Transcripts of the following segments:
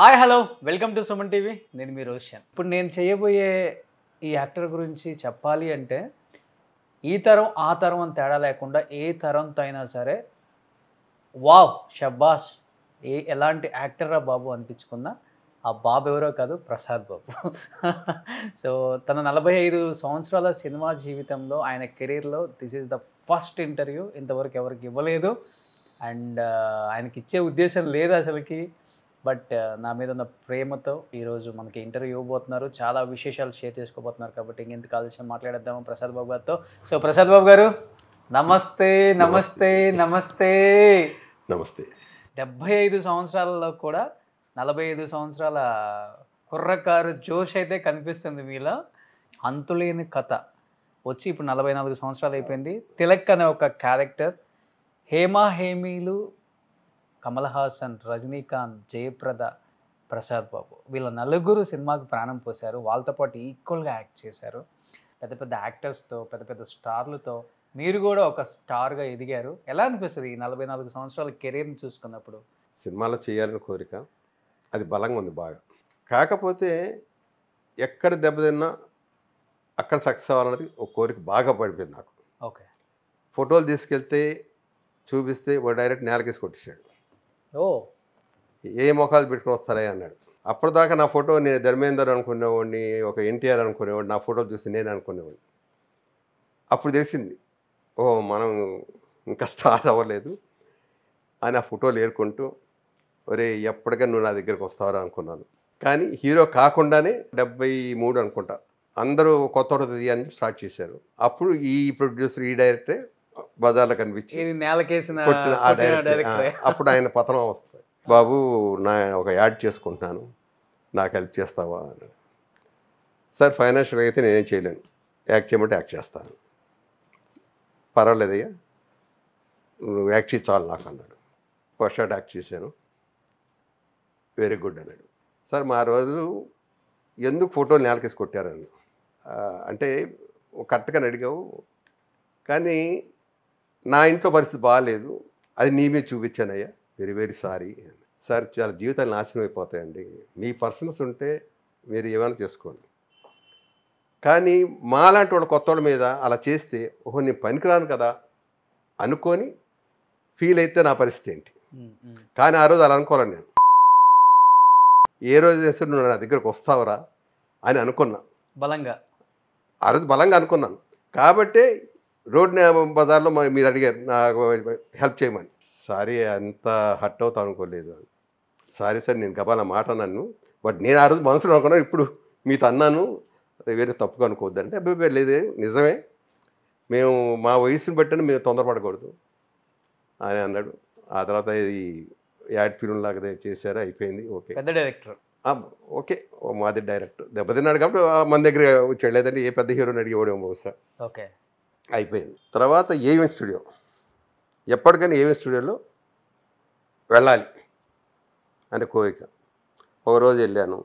hi hello welcome to Suman TV నేను మీ రోషన్ ఇప్పుడు నేను చేయబోయే ఈ యాక్టర్ గురించి చెప్పాలి అంటే ఈ తరం ఆ తరం అని తేడా లేకుండా ఏ తరంతో అయినా సరే వావ్ షబ్బాస్ ఏ ఎలాంటి యాక్టర్రా బాబు అనిపించుకున్నా ఆ బాబు ఎవరో కాదు ప్రసాద్ బాబు సో తన నలభై ఐదు సంవత్సరాల సినిమా జీవితంలో ఆయన కెరీర్లో this is the first interview ఇంతవరకు ఎవరికి ఇవ్వలేదు అండ్ ఆయనకి ఇచ్చే ఉద్దేశం లేదు అసలుకి బట్ నా మీద ఉన్న ప్రేమతో ఈరోజు మనకి ఇంటర్వ్యూ ఇవ్వబోతున్నారు చాలా విశేషాలు షేర్ చేసుకోబోతున్నారు కాబట్టి ఇంకెందుకు ఆలస్యం మాట్లాడేద్దాము ప్రసాద్ బాబు గారితో సో ప్రసాద్ బాబు గారు నమస్తే నమస్తే నమస్తే నమస్తే డెబ్బై ఐదు సంవత్సరాలలో కూడా నలభై ఐదు సంవత్సరాల కుర్రకారు జోష్ అయితే కనిపిస్తుంది మీలో అంతులేని కథ వచ్చి ఇప్పుడు నలభై నాలుగు సంవత్సరాలు అయిపోయింది తిలక్ అనే ఒక క్యారెక్టర్ హేమ హేమీలు కమల్ హాసన్ రజనీకాంత్ జయప్రద ప్రసాద్ బాబు వీళ్ళ నలుగురు సినిమాకు ప్రాణం పోశారు వాళ్ళతో పాటు ఈక్వల్గా యాక్ట్ చేశారు పెద్ద పెద్ద యాక్టర్స్తో పెద్ద పెద్ద స్టార్లతో మీరు కూడా ఒక స్టార్గా ఎదిగారు ఎలా అనిపిస్తుంది ఈ నలభై నాలుగు సంవత్సరాల కెరీర్ని చూసుకున్నప్పుడు సినిమాలో చేయాలని కోరిక అది బలంగా ఉంది బాగా కాకపోతే ఎక్కడ దెబ్బతిన్నా అక్కడ సక్సెస్ అవ్వాలన్నది ఒక కోరిక బాగా పడిపోయింది నాకు ఓకే ఫోటోలు తీసుకెళ్తే చూపిస్తే ఒక డైరెక్ట్ నేలకేసి కొట్టేశాడు ఓ ఏ మొఖాలు పెట్టుకుని వస్తారా అన్నాడు అప్పటిదాకా నా ఫోటో నేను ధర్మేందర్ అనుకునేవాడిని ఒక ఎన్టీఆర్ అనుకునేవాడిని నా ఫోటోలు చూసి నేను అనుకునేవాడిని అప్పుడు తెలిసింది ఓ మనం ఇంకా స్టార్ అవ్వలేదు అని ఆ ఫోటోలు ఏరుకుంటూ ఒరే ఎప్పటికైనా నువ్వు నా దగ్గరికి వస్తావరా అనుకున్నాను కానీ హీరో కాకుండానే డెబ్బై మూడు అనుకుంటా అందరూ కొత్త అని స్టార్ట్ చేశారు అప్పుడు ఈ ప్రొడ్యూసర్ ఈ డైరెక్టరే బజార్లో కనిపించి నేలకేసిన అప్పుడు ఆయన పతనం వస్తుంది బాబు నా ఒక యాడ్ చేసుకుంటున్నాను నాకు హెల్ప్ చేస్తావా అని సార్ ఫైనాన్షియల్గా అయితే నేనేం చేయలేను యాక్ట్ చేయమంటే యాక్ట్ చేస్తాను పర్వాలేదయ్యా నువ్వు యాక్ట్ చేయి చాలు నాకు అన్నాడు ఫస్ట్ షాట్ యాక్ట్ చేశాను వెరీ గుడ్ అన్నాడు సార్ మా రోజు ఎందుకు ఫోటోలు నేలకేసి కొట్టారని అంటే కరెక్ట్గా అడిగావు కానీ నా ఇంట్లో పరిస్థితి బాగాలేదు అది నీ మీద చూపించానయ్యా వెరీ వెరీ సారీ సార్ చాలా జీవితాలు నాశనం అయిపోతాయండి మీ పర్సనల్స్ ఉంటే మీరు ఏమైనా చేసుకోండి కానీ మాలాంటి వాళ్ళ కొత్త వాళ్ళ మీద అలా చేస్తే ఓహో నేను పనికిరాను కదా అనుకొని ఫీల్ అయితే నా పరిస్థితి ఏంటి కానీ ఆ రోజు అలా అనుకోవాలి నేను ఏ రోజు చేస్తే నువ్వు నా దగ్గరకు వస్తావురా అని అనుకున్నా బలంగా ఆ రోజు బలంగా అనుకున్నాను కాబట్టే రోడ్ బజార్లో మీరు అడిగారు నాకు హెల్ప్ చేయమని సారీ అంత హట్ అవుతా అనుకోలేదు సారీ సార్ నేను గబాల మాట నన్ను బట్ నేను ఆ రోజు మనసులో అనుకున్నా ఇప్పుడు మీతో అన్నాను అది వేరే తప్పుగా అంటే అబ్బాయి లేదే నిజమే మేము మా వయసుని బట్టి మేము తొందరపడకూడదు అని అన్నాడు ఆ తర్వాత ఇది యాడ్ ఫిల్మ్ లాగా చేశారు అయిపోయింది ఓకే పెద్ద డైరెక్టర్ ఓకే మాది డైరెక్టర్ దెబ్బతిన్నాడు కాబట్టి మన దగ్గర వచ్చాడు లేదంటే ఏ పెద్ద హీరోని అడిగేవాడేమో బహుశా ఓకే అయిపోయింది తర్వాత ఏవిఎం స్టూడియో ఎప్పటికైనా ఏవిఎం స్టూడియోలో వెళ్ళాలి అనే కోరిక ఒక రోజు వెళ్ళాను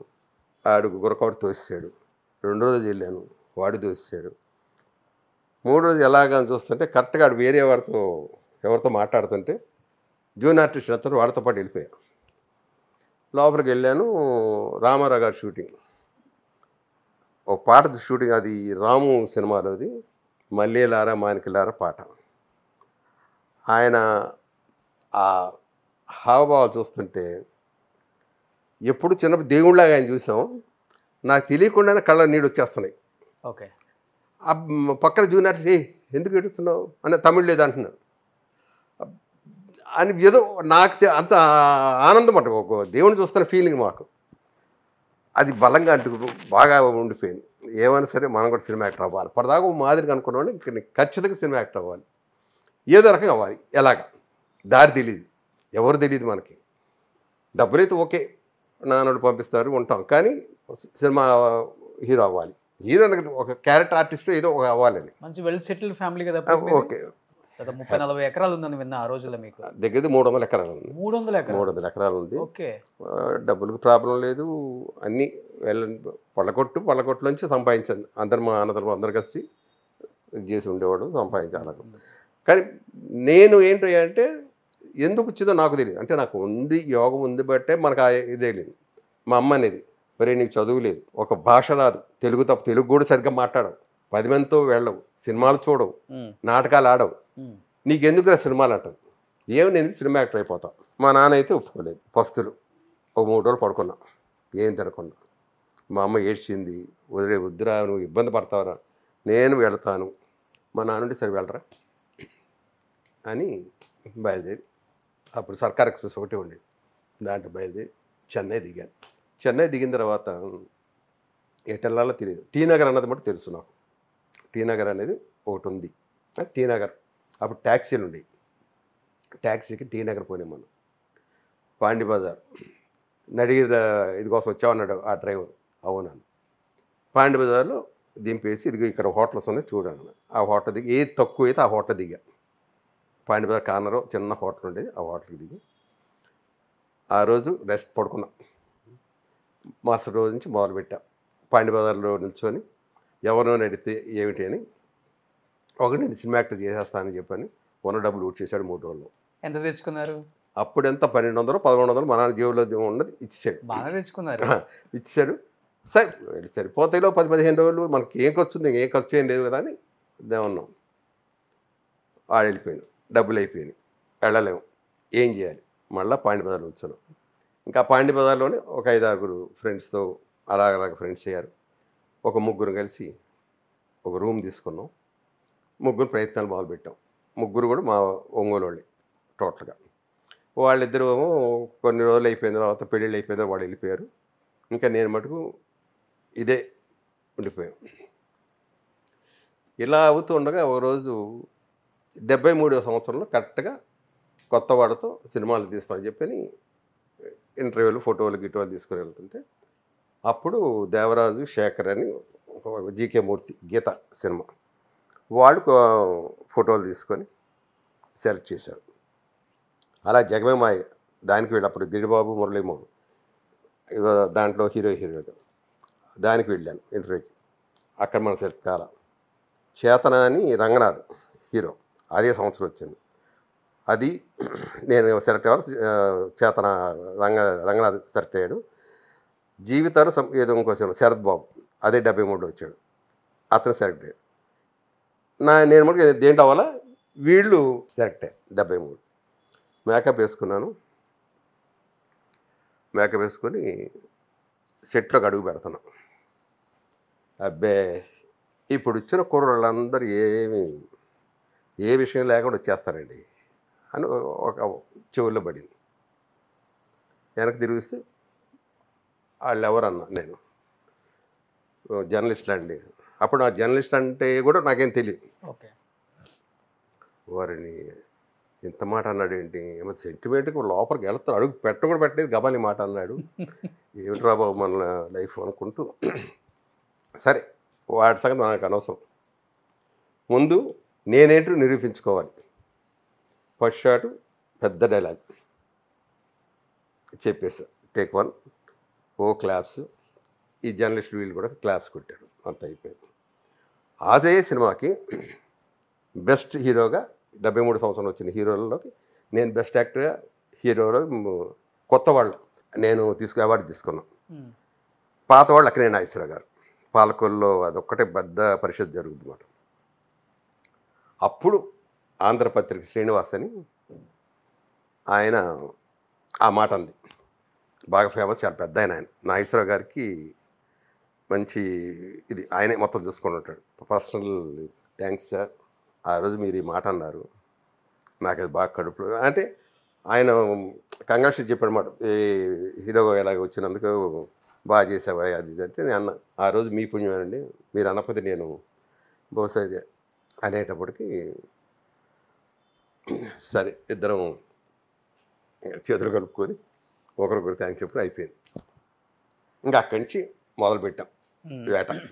ఆడు గురకవాడు తోసేసాడు రెండు రోజు వెళ్ళాను వాడు తోసేసాడు మూడు రోజు ఎలాగని చూస్తుంటే కరెక్ట్గా ఆడు వేరే వాడితో ఎవరితో మాట్లాడుతుంటే జూన్ ఆర్టిస్ట్ అతను వాడితో పాటు వెళ్ళిపోయాను లోపలికి వెళ్ళాను రామారావు గారి షూటింగ్ ఒక పాట షూటింగ్ అది రాము సినిమాలోది మల్లీలార మానికలార పాట ఆయన ఆ హావభావాలు చూస్తుంటే ఎప్పుడు చిన్నప్పుడు దేవుళ్ళగా ఆయన చూసాం నాకు తెలియకుండానే కళ్ళ నీళ్ళు వచ్చేస్తున్నాయి ఓకే పక్కన చూనట్టు రే ఎందుకు ఎడుతున్నావు అని తమిళ లేదు అంటున్నాడు అని ఏదో నాకు అంత ఆనందం అంట దేవుని చూస్తున్న ఫీలింగ్ మాకు అది బలంగా అంటుకు బాగా ఉండిపోయింది ఏమైనా సరే మనం కూడా సినిమా యాక్టర్ అవ్వాలి పరదాగా మాదిరిగా అనుకున్నామని ఖచ్చితంగా సినిమా యాక్టర్ అవ్వాలి ఏదో రకంగా అవ్వాలి ఎలాగ దారి తెలియదు ఎవరు తెలియదు మనకి డబ్బులైతే ఓకే నాన్నడు పంపిస్తారు ఉంటాం కానీ సినిమా హీరో అవ్వాలి హీరో ఒక క్యారెక్టర్ ఆర్టిస్ట్ ఏదో ఒక అవ్వాలని మంచి వెల్ సెటిల్ ఫ్యామిలీ కదా ఓకే ముప్పై నలభై ఎకరాలు ఉందని విన్నా ఆ రోజుల్లో మీకు దగ్గర మూడు వందల ఎకరాలు ఉంది మూడు వందల మూడు వందల ఎకరాలు ఉంది ఓకే డబ్బులకు ప్రాబ్లం లేదు అన్నీ వెళ్ళ పళ్ళకొట్టు పళ్ళకొట్టులోంచి సంపాదించింది అందరు మా అన్నదరం అందరు కలిసి చేసి ఉండేవాడు సంపాదించాలకు కానీ నేను ఏంటి అంటే ఎందుకు వచ్చిందో నాకు తెలియదు అంటే నాకు ఉంది యోగం ఉంది బట్టే మనకు ఇదే లేదు మా అమ్మ అనేది మరి నీకు చదువు లేదు ఒక భాష రాదు తెలుగు తప్ప తెలుగు కూడా సరిగ్గా మాట్లాడవు పది మందితో వెళ్ళవు సినిమాలు చూడవు నాటకాలు ఆడవు నీకెందుకు రా సినిమాలు అంటదు ఏమి నేను సినిమా యాక్టర్ అయిపోతాం మా నాన్న అయితే ఒప్పుకోలేదు పస్తులు ఒక మూడు రోజులు పడుకున్నాం ఏం తినకుండా మా అమ్మ ఏడ్చింది వదిలే వద్దురా నువ్వు ఇబ్బంది పడతావురా నేను వెళతాను మా నాన్నుండి సరే వెళ్ళరా అని బయలుదేరి అప్పుడు సర్కార్ ఎక్స్ప్రెస్ ఒకటి ఉండేది దాంట్లో బయలుదేరి చెన్నై దిగాను చెన్నై దిగిన తర్వాత ఎటెల్లాలో తెలియదు టీ నగర్ అన్నది మటు తెలుసు నాకు టీ నగర్ అనేది ఒకటి ఉంది టీ నగర్ అప్పుడు ట్యాక్సీలు ఉండేవి ట్యాక్సీకి టీ నగర్ పోయినాం మనం పాండి బజార్ నడిగిరి ఇది కోసం వచ్చామన్నాడు ఆ డ్రైవర్ అవునను పాయింట్ బజార్లో దింపేసి ఇదిగో ఇక్కడ హోటల్స్ ఉన్నాయి చూడండి ఆ హోటల్ దిగి ఏది తక్కువ అయితే ఆ హోటల్ దిగా పాయింట్ బజార్ కార్నర్ చిన్న హోటల్ ఉండేది ఆ హోటల్కి దిగి ఆ రోజు రెస్ట్ పడుకున్నాం మాస్టర్ రోజు నుంచి పెట్టాం పాండి బజార్లో నిల్చొని ఎవరినో నడితే ఏమిటి అని ఒకటి నేను సినిమా యాక్టర్ చేసేస్తానని చెప్పని వన్ డబ్బులు ఊట్ చేశాడు మూడు రోజులు ఎంత తెచ్చుకున్నారు అప్పుడు ఎంత పన్నెండు వందలు పదకొండు వందలు మన జీవులో ఉన్నది ఇచ్చాడు బాగా తెచ్చుకున్నారు ఇచ్చాడు సరే సరిపోతాయిలో పది పదిహేను రోజులు మనకి ఏం ఖర్చు ఉంది ఏం ఖర్చు ఏం లేదు కదా అని ఉన్నాం ఆడెళ్ళిపోయాను డబ్బులు అయిపోయినాయి వెళ్ళలేము ఏం చేయాలి మళ్ళీ పాండి బజార్లో ఉంచున్నాం ఇంకా పాండి బజార్లోనే ఒక ఐదు ఆరుగురు ఫ్రెండ్స్తో అలాగ ఫ్రెండ్స్ అయ్యారు ఒక ముగ్గురు కలిసి ఒక రూమ్ తీసుకున్నాం ముగ్గురు ప్రయత్నాలు మొదలుపెట్టాం ముగ్గురు కూడా మా ఒంగోలు వాళ్ళే టోటల్గా వాళ్ళిద్దరు ఏమో కొన్ని రోజులు అయిపోయిన తర్వాత పెళ్ళిళ్ళు అయిపోయిన వాళ్ళు వెళ్ళిపోయారు ఇంకా నేను మటుకు ఇదే ఉండిపోయాం ఇలా అవుతూ ఉండగా ఒకరోజు డెబ్బై మూడో సంవత్సరంలో కరెక్ట్గా కొత్తవాడితో సినిమాలు తీస్తామని చెప్పని ఇంటర్వ్యూలు ఫోటోలు గిటోలు తీసుకుని వెళ్తుంటే అప్పుడు దేవరాజు శేఖర్ అని జీకే మూర్తి గీత సినిమా వాళ్ళు ఫోటోలు తీసుకొని సెలెక్ట్ చేశారు అలా జగమే మాయ దానికి వీళ్ళు అప్పుడు గిరిబాబు మురళీమోహన్ దాంట్లో హీరో హీరోయిన్ దానికి వెళ్ళాను ఇంటర్వ్యూకి అక్కడ మన సెలెక్ట్ కాల చేతన అని రంగనాథ్ హీరో అదే సంవత్సరం వచ్చింది అది నేను సెలెక్ట్ అవ్వాలి చేతన రంగ రంగనాథ్ సెలెక్ట్ అయ్యాడు జీవితాలు ఏదో ఇంకో శరత్ బాబు అదే డెబ్బై మూడులో వచ్చాడు అతను సెలెక్ట్ అయ్యాడు నా నేను మటుకు దేంట అవ్వాలా వీళ్ళు సెలెక్ట్ అయ్యారు డెబ్బై మూడు మేకప్ వేసుకున్నాను మేకప్ వేసుకొని సెట్లోకి అడుగు పెడుతున్నాను అబ్బే ఇప్పుడు వచ్చిన కుర్రాళ్ళందరూ ఏమి ఏ విషయం లేకుండా వచ్చేస్తారండి అని ఒక చెవుల్లో పడింది వెనక్కి తిరిగిస్తే వాళ్ళు ఎవరన్నా నేను జర్నలిస్ట్ అండి అప్పుడు ఆ జర్నలిస్ట్ అంటే కూడా నాకేం తెలియదు ఓకే వారిని ఇంత మాట అన్నాడు ఏంటి ఏమైనా సెంటిమెంట్కి లోపలికి వెళ్తారు అడుగు పెట్ట కూడా పెట్టలేదు గబాలి మాట అన్నాడు ఏమిటి రా బాబు మన లైఫ్ అనుకుంటూ సరే వాటి సంగతి మనకు అనవసరం ముందు నేనేంటో నిరూపించుకోవాలి ఫస్ట్ షాట్ పెద్ద డైలాగ్ చెప్పేసా టేక్ వన్ ఓ క్లాప్స్ ఈ జర్నలిస్ట్ వీళ్ళు కూడా క్లాప్స్ కొట్టాడు అంత అయిపోయింది ఆజయ్ సినిమాకి బెస్ట్ హీరోగా డెబ్బై మూడు సంవత్సరం వచ్చిన హీరోలలోకి నేను బెస్ట్ యాక్టర్గా హీరోలో కొత్త వాళ్ళు నేను తీసుకు అవార్డు తీసుకున్నాను పాత వాళ్ళు నేను నాగేశ్వరరావు గారు పాలకుల్లో అదొక్కటే పెద్ద పరిషత్ జరుగుతుందన్నమాట అప్పుడు ఆంధ్రపత్రిక శ్రీనివాస్ అని ఆయన ఆ మాట అంది బాగా ఫేమస్ చాలా పెద్ద ఆయన ఆయన నాగేశ్వరరావు గారికి మంచి ఇది ఆయనే మొత్తం చూసుకొని ఉంటాడు పర్సనల్ థ్యాంక్స్ సార్ ఆ రోజు మీరు ఈ మాట అన్నారు నాకు అది బాగా కడుపులో అంటే ఆయన కంగాషి మాట ఈ హీరోగా ఇలాగ వచ్చినందుకు బాగా చేసావా అది అంటే నేను అన్న ఆ రోజు మీ అండి మీరు అనకపోతే నేను బహుశా ఇది అనేటప్పటికి సరే ఇద్దరం చేతులు కలుపుకొని ఒకరికొకరు థ్యాంక్స్ చెప్పి అయిపోయింది ఇంకా అక్కడి నుంచి మొదలుపెట్టాం వేట